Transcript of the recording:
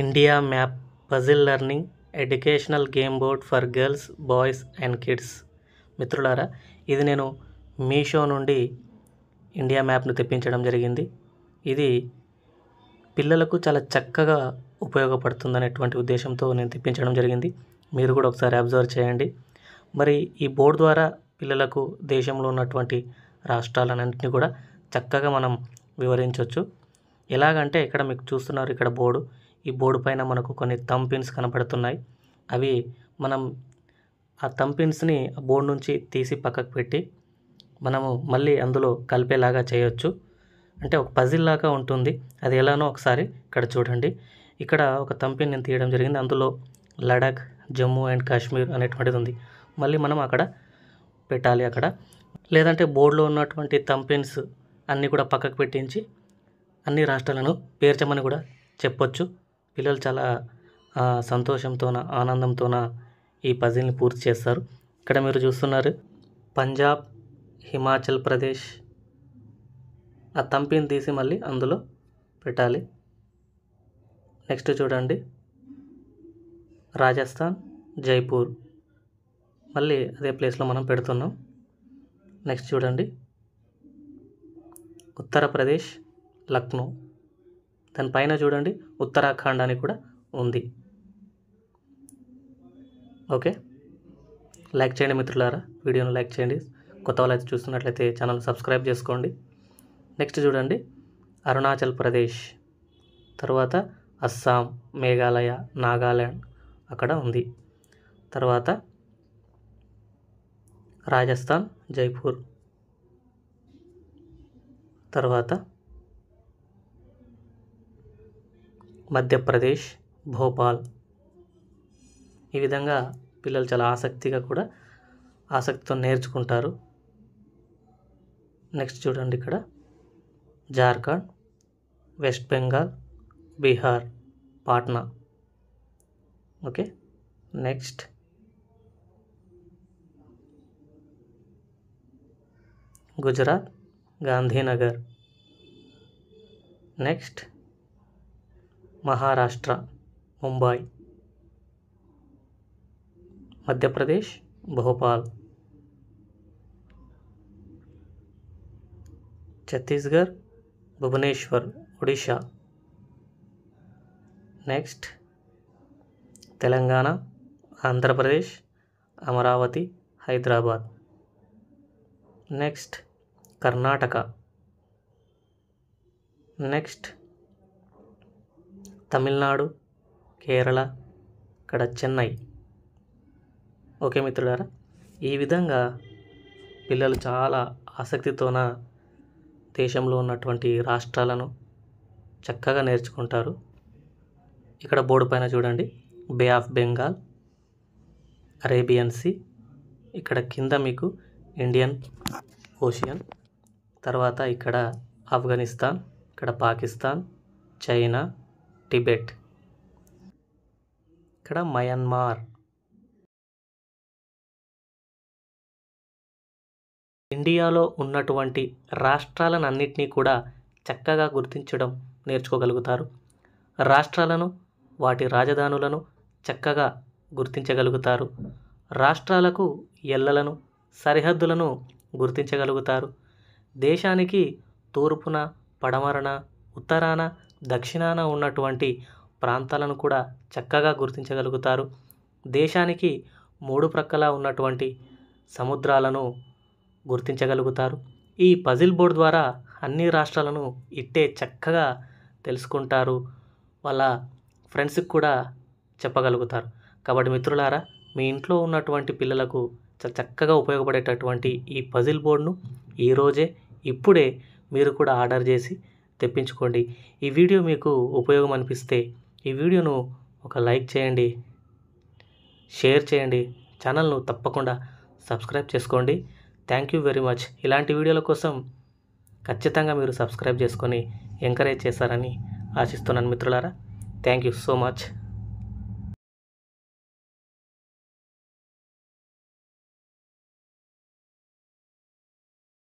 India map puzzle learning educational game board for girls boys and kids మిత్రులారా ఇది నేను మీషో నుండి ఇండియా మ్యాప్ను తెప్పించడం జరిగింది ఇది పిల్లలకు చాలా చక్కగా అనేటువంటి ఉద్దేశంతో నేను తెప్పించడం జరిగింది మీరు కూడా ఒకసారి అబ్జర్వ్ చేయండి మరి ఈ బోర్డు ద్వారా పిల్లలకు దేశంలో ఉన్నటువంటి రాష్ట్రాలన్నింటినీ కూడా చక్కగా మనం వివరించవచ్చు ఎలాగంటే ఇక్కడ మీకు చూస్తున్నారు ఇక్కడ బోర్డు ఈ బోర్డు పైన మనకు కొన్ని థంపిన్స్ కనపడుతున్నాయి అవి మనం ఆ థంపిన్స్ని బోర్డు నుంచి తీసి పక్కకు పెట్టి మనము మళ్ళీ అందులో కలిపేలాగా చేయొచ్చు అంటే ఒక పజిల్ లాగా ఉంటుంది అది ఎలానో ఒకసారి ఇక్కడ చూడండి ఇక్కడ ఒక థంపిన్ నేను తీయడం జరిగింది అందులో లడాక్ జమ్మూ అండ్ కాశ్మీర్ అనేటువంటిది ఉంది మళ్ళీ మనం అక్కడ పెట్టాలి అక్కడ లేదంటే బోర్డులో ఉన్నటువంటి థంపిన్స్ అన్నీ కూడా పక్కకు పెట్టించి అన్ని రాష్ట్రాలను పేర్చమని కూడా చెప్పొచ్చు పిల్లలు చాలా సంతోషంతోన ఆనందంతోన ఈ పజిల్ని పూర్తి చేస్తారు ఇక్కడ మీరు చూస్తున్నారు పంజాబ్ హిమాచల్ ప్రదేశ్ ఆ తంపిని తీసి మళ్ళీ అందులో పెట్టాలి నెక్స్ట్ చూడండి రాజస్థాన్ జైపూర్ మళ్ళీ అదే ప్లేస్లో మనం పెడుతున్నాం నెక్స్ట్ చూడండి ఉత్తరప్రదేశ్ లక్నో దానిపైన చూడండి ఉత్తరాఖండ్ అని కూడా ఉంది ఓకే లైక్ చేయండి మిత్రులారా వీడియోను లైక్ చేయండి కొత్త వాళ్ళు చూస్తున్నట్లయితే ఛానల్ సబ్స్క్రైబ్ చేసుకోండి నెక్స్ట్ చూడండి అరుణాచల్ ప్రదేశ్ తర్వాత అస్సాం మేఘాలయ నాగాల్యాండ్ అక్కడ ఉంది తర్వాత రాజస్థాన్ జైపూర్ తర్వాత మధ్యప్రదేశ్ భోపాల్ ఈ విధంగా పిల్లలు చాలా ఆసక్తిగా కూడా ఆసక్తితో నేర్చుకుంటారు నెక్స్ట్ చూడండి ఇక్కడ Jharkhand West Bengal Bihar Patna okay next Gujarat Gandhinagar next Maharashtra Mumbai Madhya Pradesh Bhopal Chhattisgarh Bhubaneswar Orissa next Telangana Andhra Pradesh Amaravati Hyderabad next Karnataka next Tamil Nadu Kerala ఇక్కడ చెన్నై ఓకే మిత్రులారా ఈ విధంగా పిల్లలు చాలా ఆసక్తితోన దేశంలో ఉన్నటువంటి రాష్ట్రాలను చక్కగా నేర్చుకుంటారు ఇక్కడ బోర్డు పైన చూడండి bay of Bengal Arabian sea ఇక్కడ కింద మీకు ఇండియన్ ఓషియన్ తర్వాత ఇక్కడ ఆఫ్ఘనిస్తాన్ ఇక్కడ పాకిస్తాన్ చైనా టిబెట్ ఇక్కడ మయన్మార్ ఇండియాలో ఉన్నటువంటి రాష్ట్రాలనన్నింటినీ కూడా చక్కగా గుర్తించడం నేర్చుకోగలుగుతారు రాష్ట్రాలను వాటి రాజధానులను చక్కగా గుర్తించగలుగుతారు రాష్ట్రాలకు ఎల్లలను సరిహద్దులను గుర్తించగలుగుతారు దేశానికి తూర్పున పడమరన ఉత్తరాన దక్షిణాన ఉన్నటువంటి ప్రాంతాలను కూడా చక్కగా గుర్తించగలుగుతారు దేశానికి మూడు ప్రక్కల ఉన్నటువంటి సముద్రాలను గుర్తించగలుగుతారు ఈ పజిల్ బోర్డు ద్వారా అన్ని రాష్ట్రాలను ఇట్టే చక్కగా తెలుసుకుంటారు వాళ్ళ ఫ్రెండ్స్కి కూడా చెప్పగలుగుతారు కాబట్టి మిత్రులారా మీ ఇంట్లో ఉన్నటువంటి పిల్లలకు చక్కగా ఉపయోగపడేటటువంటి ఈ పజిల్ బోర్డును ఈరోజే ఇప్పుడే మీరు కూడా ఆర్డర్ చేసి తెప్పించుకోండి ఈ వీడియో మీకు ఉపయోగం అనిపిస్తే ఈ వీడియోను ఒక లైక్ చేయండి షేర్ చేయండి ఛానల్ను తప్పకుండా సబ్స్క్రైబ్ చేసుకోండి థ్యాంక్ యూ వెరీ మచ్ ఇలాంటి వీడియోల కోసం ఖచ్చితంగా మీరు సబ్స్క్రైబ్ చేసుకొని ఎంకరేజ్ చేస్తారని ఆశిస్తున్నాను మిత్రులారా థ్యాంక్ యూ సో మచ్